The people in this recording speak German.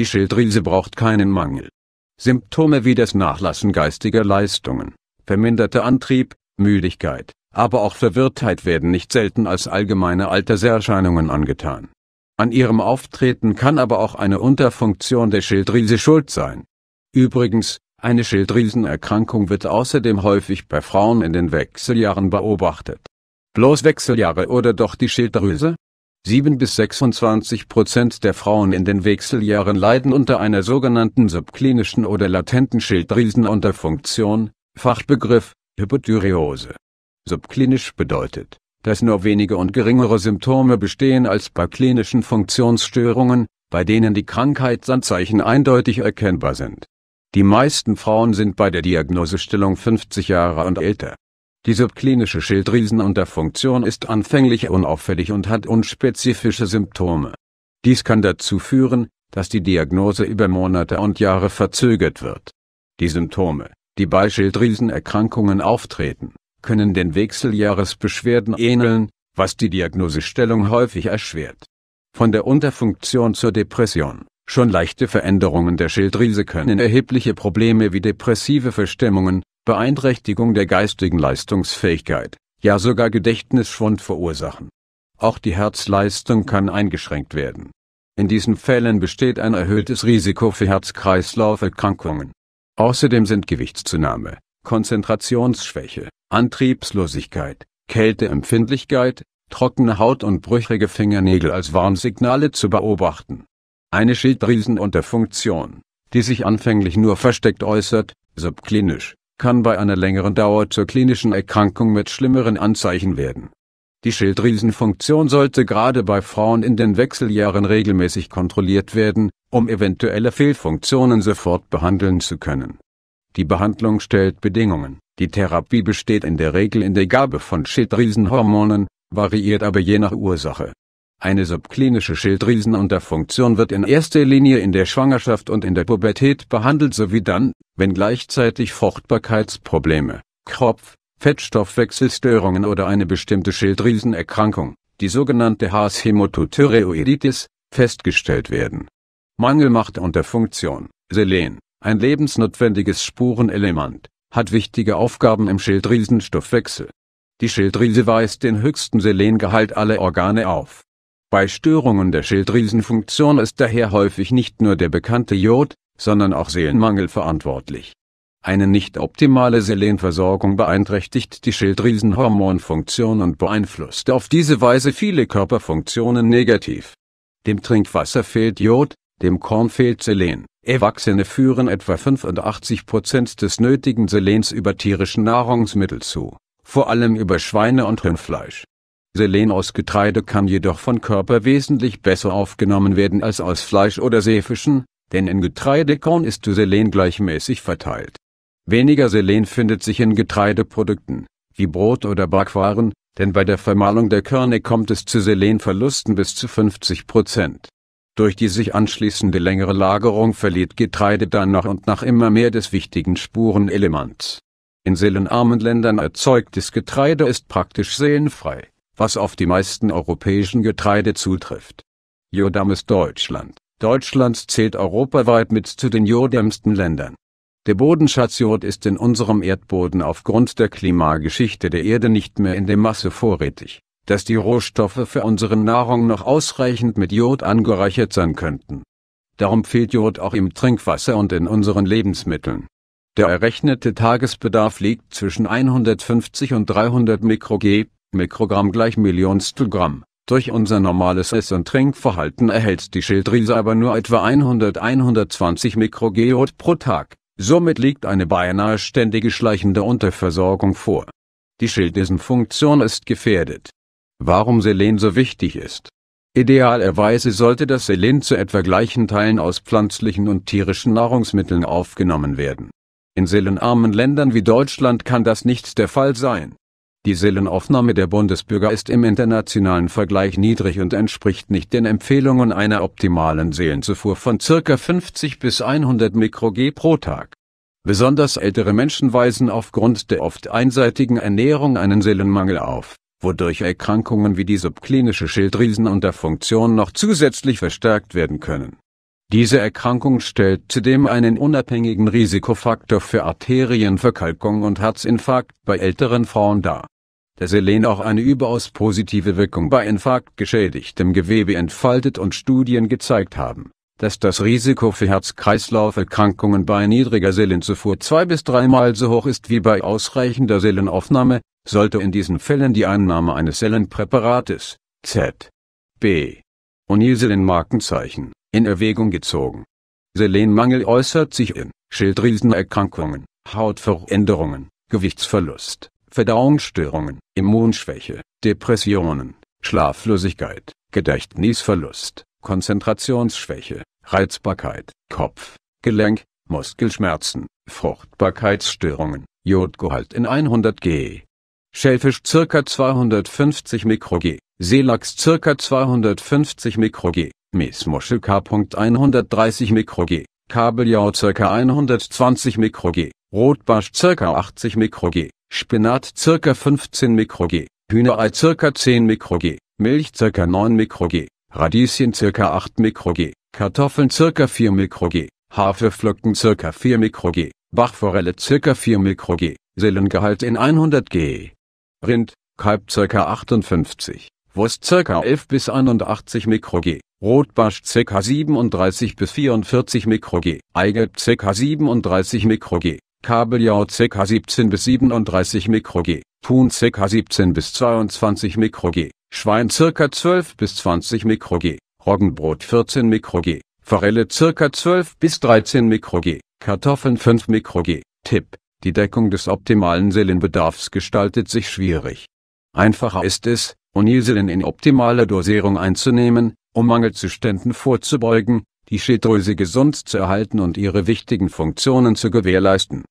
Die Schilddrüse braucht keinen Mangel. Symptome wie das Nachlassen geistiger Leistungen, verminderter Antrieb, Müdigkeit, aber auch Verwirrtheit werden nicht selten als allgemeine Alterserscheinungen angetan. An ihrem Auftreten kann aber auch eine Unterfunktion der Schilddrüse schuld sein. Übrigens, eine Schilddrüsenerkrankung wird außerdem häufig bei Frauen in den Wechseljahren beobachtet. Bloß Wechseljahre oder doch die Schilddrüse? 7 bis 26 Prozent der Frauen in den Wechseljahren leiden unter einer sogenannten subklinischen oder latenten Schilddrüsenunterfunktion, Fachbegriff Hypothyreose. Subklinisch bedeutet, dass nur wenige und geringere Symptome bestehen als bei klinischen Funktionsstörungen, bei denen die Krankheitsanzeichen eindeutig erkennbar sind. Die meisten Frauen sind bei der Diagnosestellung 50 Jahre und älter die subklinische Schilddrüsenunterfunktion ist anfänglich unauffällig und hat unspezifische Symptome. Dies kann dazu führen, dass die Diagnose über Monate und Jahre verzögert wird. Die Symptome, die bei Schilddrüsenerkrankungen auftreten, können den Wechseljahresbeschwerden ähneln, was die Diagnosestellung häufig erschwert. Von der Unterfunktion zur Depression. Schon leichte Veränderungen der Schilddrüse können erhebliche Probleme wie depressive Verstimmungen, Beeinträchtigung der geistigen Leistungsfähigkeit, ja sogar Gedächtnisschwund verursachen. Auch die Herzleistung kann eingeschränkt werden. In diesen Fällen besteht ein erhöhtes Risiko für Herz-Kreislauf-Erkrankungen. Außerdem sind Gewichtszunahme, Konzentrationsschwäche, Antriebslosigkeit, Kälteempfindlichkeit, trockene Haut und brüchige Fingernägel als Warnsignale zu beobachten. Eine Schilddrüsenunterfunktion, die sich anfänglich nur versteckt äußert, subklinisch, kann bei einer längeren Dauer zur klinischen Erkrankung mit schlimmeren Anzeichen werden. Die Schilddrüsenfunktion sollte gerade bei Frauen in den Wechseljahren regelmäßig kontrolliert werden, um eventuelle Fehlfunktionen sofort behandeln zu können. Die Behandlung stellt Bedingungen. Die Therapie besteht in der Regel in der Gabe von Schilddrüsenhormonen, variiert aber je nach Ursache eine subklinische Schilddrüsenunterfunktion wird in erster Linie in der Schwangerschaft und in der Pubertät behandelt sowie dann, wenn gleichzeitig Fruchtbarkeitsprobleme, Kropf, Fettstoffwechselstörungen oder eine bestimmte Schilddrüsenerkrankung, die sogenannte Haarshemotothyreoiditis, festgestellt werden. Mangel macht Unterfunktion. Selen, ein lebensnotwendiges Spurenelement, hat wichtige Aufgaben im Schilddrüsenstoffwechsel. Die Schilddrüse weist den höchsten Selengehalt aller Organe auf bei Störungen der Schilddrüsenfunktion ist daher häufig nicht nur der bekannte Jod, sondern auch Seelenmangel verantwortlich. Eine nicht optimale Selenversorgung beeinträchtigt die Schilddrüsenhormonfunktion und beeinflusst auf diese Weise viele Körperfunktionen negativ. Dem Trinkwasser fehlt Jod, dem Korn fehlt Selen. Erwachsene führen etwa 85 Prozent des nötigen Selens über tierischen Nahrungsmittel zu, vor allem über Schweine- und Rindfleisch Selen aus Getreide kann jedoch von Körper wesentlich besser aufgenommen werden als aus Fleisch oder Seefischen, denn in Getreidekorn ist Selen gleichmäßig verteilt. Weniger Selen findet sich in Getreideprodukten, wie Brot oder Backwaren, denn bei der Vermahlung der Körner kommt es zu Selenverlusten bis zu 50 Prozent. Durch die sich anschließende längere Lagerung verliert Getreide dann nach und nach immer mehr des wichtigen Spurenelements. In seelenarmen Ländern erzeugtes Getreide ist praktisch seelenfrei was auf die meisten europäischen Getreide zutrifft. Jodam ist Deutschland. Deutschland zählt europaweit mit zu den jodamsten Ländern. Der Bodenschatz Jod ist in unserem Erdboden aufgrund der Klimageschichte der Erde nicht mehr in der Masse vorrätig, dass die Rohstoffe für unsere Nahrung noch ausreichend mit Jod angereichert sein könnten. Darum fehlt Jod auch im Trinkwasser und in unseren Lebensmitteln. Der errechnete Tagesbedarf liegt zwischen 150 und 300 Mikroge Mikrogramm gleich Millionstel Gramm. Durch unser normales Ess- und Trinkverhalten erhält die Schilddrüse aber nur etwa 100-120 Mikrogeod pro Tag, somit liegt eine beinahe ständige schleichende Unterversorgung vor. Die Schilddrüsenfunktion ist gefährdet. Warum Selen so wichtig ist? Idealerweise sollte das Selen zu etwa gleichen Teilen aus pflanzlichen und tierischen Nahrungsmitteln aufgenommen werden. In selenarmen Ländern wie Deutschland kann das nicht der Fall sein die Seelenaufnahme der Bundesbürger ist im internationalen Vergleich niedrig und entspricht nicht den Empfehlungen einer optimalen Seelenzufuhr von ca. 50 bis 100 MikroG pro Tag. Besonders ältere Menschen weisen aufgrund der oft einseitigen Ernährung einen Seelenmangel auf, wodurch Erkrankungen wie die subklinische Schilddrüsenunterfunktion noch zusätzlich verstärkt werden können diese Erkrankung stellt zudem einen unabhängigen Risikofaktor für Arterienverkalkung und Herzinfarkt bei älteren Frauen dar Der Selen auch eine überaus positive Wirkung bei infarktgeschädigtem Gewebe entfaltet und Studien gezeigt haben, dass das Risiko für Herz-Kreislauf-Erkrankungen bei niedriger Selenzufuhr zwei bis dreimal so hoch ist wie bei ausreichender Selenaufnahme, sollte in diesen Fällen die Einnahme eines Selenpräparates, Z. B. Uniselen Markenzeichen in Erwägung gezogen. Selenmangel äußert sich in Schilddrüsenerkrankungen, Hautveränderungen, Gewichtsverlust, Verdauungsstörungen, Immunschwäche, Depressionen, Schlaflosigkeit, Gedächtnisverlust, Konzentrationsschwäche, Reizbarkeit, Kopf, Gelenk, Muskelschmerzen, Fruchtbarkeitsstörungen, Jodgehalt in 100 g. Schellfisch ca. 250 µg Seelachs ca. 250 µg, Meesmuschel K.130 130 Kabeljau ca. 120 µg, Rotbarsch ca. 80 µg, Spinat ca. 15 µg, Hühnerei ca. 10 µg, Milch ca. 9 µg, Radieschen ca. 8 µg, Kartoffeln ca. 4 µg, Haferflocken ca. 4 µg, Bachforelle ca. 4 µg, Seelengehalt in 100 g. Rind, Kalb ca. 58 Wurst ca. 11 bis 81 µg, Rotbarsch ca. 37 bis 44 µg, Eigelb ca. 37 µg, Kabeljau ca. 17 bis 37 µg, Thun ca. 17 bis 22 µg, Schwein ca. 12 bis 20 µg, Roggenbrot 14 µg, Forelle ca. 12 bis 13 µg, Kartoffeln 5 µg. Tipp: Die Deckung des optimalen Seelenbedarfs gestaltet sich schwierig Einfacher ist es, Onisilin in optimaler Dosierung einzunehmen, um Mangelzuständen vorzubeugen, die Schilddrüse gesund zu erhalten und ihre wichtigen Funktionen zu gewährleisten